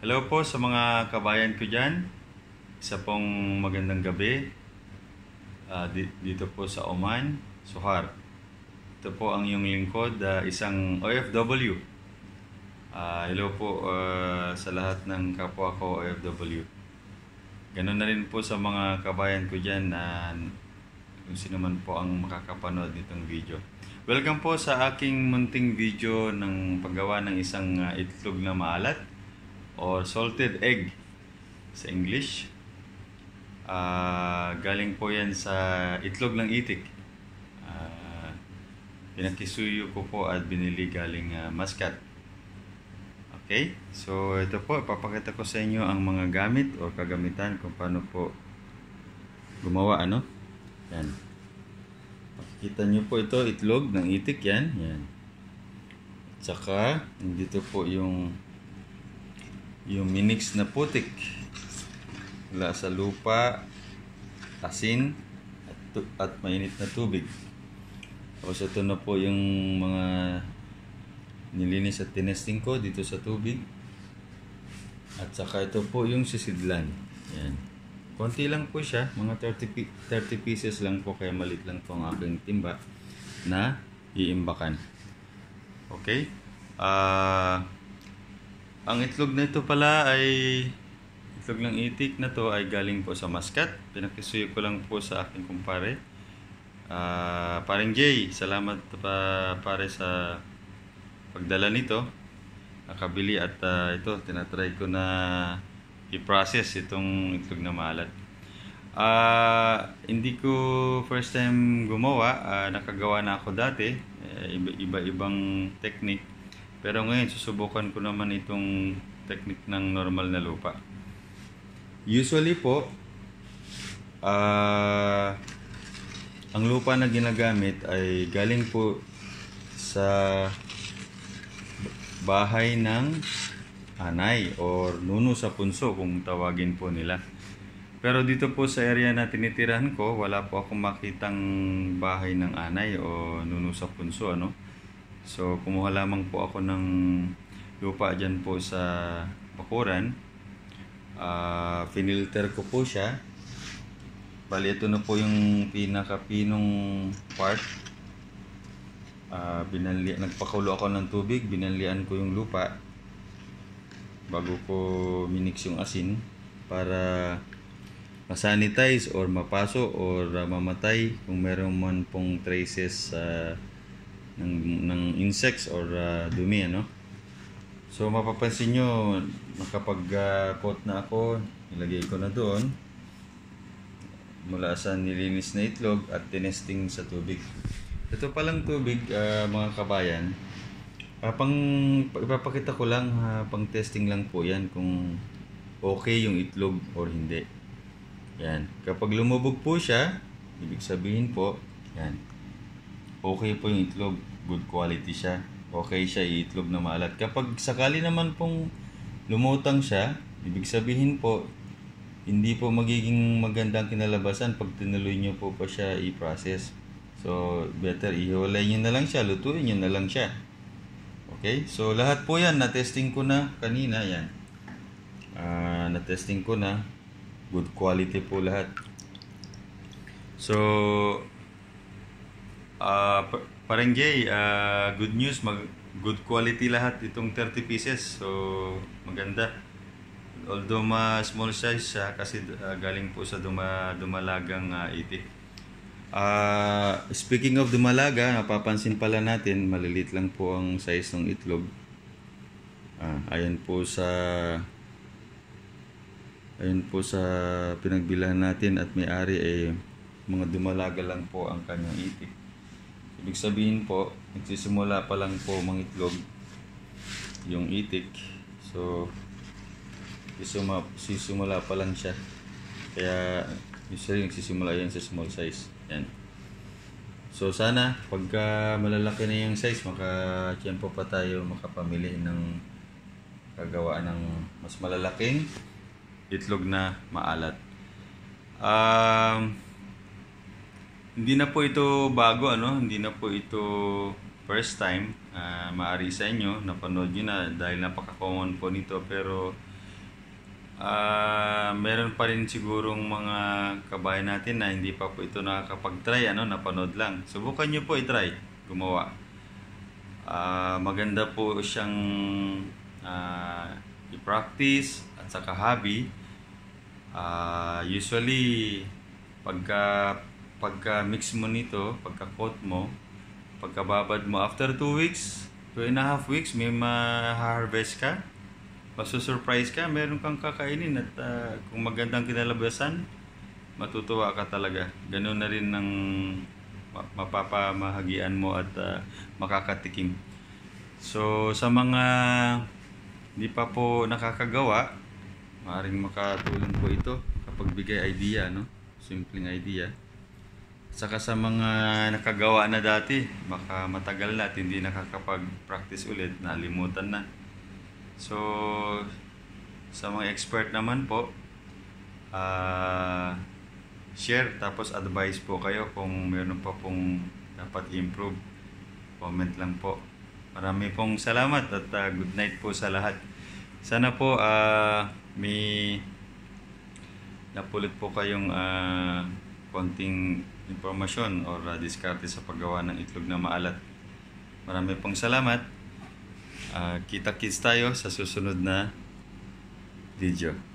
Hello po sa mga kabayan ko dyan. Isa pong magandang gabi uh, dito po sa Oman, Suhar. Ito po ang iyong lingkod, uh, isang OFW. Uh, ah, hello po uh, sa lahat ng kapwa ko OFW. Ganun na rin po sa mga kabayan ko dyan na uh, kung sino man po ang makakapanood nitong video. Welcome po sa aking munting video ng paggawa ng isang uh, itlog na maalat or salted egg sa English. Uh, galing po yan sa itlog ng itik. Uh, ah, pinakisuyo ko po at binili galing uh, ah, Muscat. Okay, so ito po, ipapakita ko sa inyo ang mga gamit o kagamitan kung paano po gumawa, ano? Yan. Pakikita nyo po ito, itlog ng itik, yan. Yan. At saka, dito po yung yung minix na putik mula sa lupa, asin, at, at mainit na tubig. Tapos ito na po yung mga nilinis at tinesting ko dito sa tubig. At saka ito po yung sisidlan. Yan. Konti lang po siya, mga 30, 30 pieces lang po kaya malit lang po ang aking timba na iimbakan. Okay? Ah... Uh, ang itlog nito pala ay itlog ng itik na to ay galing po sa Muscat. Pinakisuyo ko lang po sa aking kumpare. Uh, ah, pareng Jay, salamat pa pare sa pagdala nito. Nakabili at uh, ito tinatry ko na i-process itong itlog na malat. Uh, hindi ko first time gumawa, uh, nakagawa na ako dati, uh, iba-ibang technique pero ngayon, susubukan ko naman itong technique ng normal na lupa. Usually po, uh, ang lupa na ginagamit ay galing po sa bahay ng anay or nuno sa punso kung tawagin po nila. Pero dito po sa area na tinitirahan ko, wala po akong makitang bahay ng anay o nuno sa punso. Ano? So kumuha lamang po ako ng lupa dyan po sa Bakuran. Uh, finilter ko po siya. Bali ito na po yung pinakapinong part. Uh, ah, binali, nagpakulo ako ng tubig, binalian ko yung lupa bago ko minix yung asin para masanitize or mapaso or uh, mamatay kung meron man pong traces sa uh, ng, ng insects or uh, dumi ano so mapapansin nyo nakapag uh, coat na ako nilagay ko na doon mula sa nilinis na itlog at tinesting sa tubig ito palang tubig uh, mga kabayan uh, pang ipapakita ko lang uh, pang testing lang po yan kung okay yung itlog or hindi yan kapag lumubog po siya ibig sabihin po yan okay po yung itlog good quality siya. Okay siya iitlog na maalat. Kapag sakali naman pong lumutang siya, ibig sabihin po, hindi po magiging magandang kinalabasan pag tinuloy nyo po pa siya i-process. So, better ihiwalay nyo na lang siya, lutuin nyo na lang siya. Okay? So, lahat po yan, na-testing ko na kanina, yan. Uh, na-testing ko na. Good quality po lahat. So, Parengjay, uh, ah, good news, mag good quality lahat itong 30 pieces. So, maganda. Although ma small size siya kasi uh, galing po sa duma, dumalagang uh, 80. Uh, speaking of dumalaga, napapansin pala natin, malilit lang po ang size ng itlog. Uh, ah, ayan po sa ayan po sa pinagbilahan natin at may-ari ay eh, mga dumalaga lang po ang kanyang itik. Ibig sabihin po, nagsisimula pa lang po mangitlog yung itik. So, sisuma, sisimula pa lang siya. Kaya, usually nagsisimula yan sa small size. Yan. So, sana, pagka malalaki na yung size, makatiyan po pa tayo makapamili ng kagawa ng mas malalaking itlog na maalat. Um, hindi na po ito bago, ano? Hindi na po ito first time. Uh, ah, maari sa inyo, napanood nyo na dahil napaka-common po nito. Pero uh, meron pa rin sigurong mga kabayan natin na hindi pa po ito nakakapag-try, ano? Napanood lang. Subukan nyo po i-try, gumawa. Uh, maganda po siyang uh, i-practice at saka hobby. Uh, usually, pagka pagka mix mo nito, pagka coat mo, pagka babad mo, after 2 weeks, 2 and a half weeks, may ma-harvest ka, masusurprise ka, meron kang kakainin at uh, kung magandang kinalabasan, matutuwa ka talaga. Ganun na rin ng mapapamahagian mo at uh, makakatikim. So sa mga hindi pa po nakakagawa, maaaring makatulong po ito kapag bigay idea, no? Simpleng idea. Saka sa mga nakagawa na dati, baka matagal na at hindi nakakapag-practice ulit, nalimutan na. So, sa mga expert naman po, uh, share tapos advice po kayo kung meron pa pong dapat improve. Comment lang po. Marami pong salamat at uh, good night po sa lahat. Sana po uh, may napulot po kayong uh, konting impormasyon o uh, diskarte sa paggawa ng itlog na maalat. Marami pong salamat. Uh, Kita-kits tayo sa susunod na video.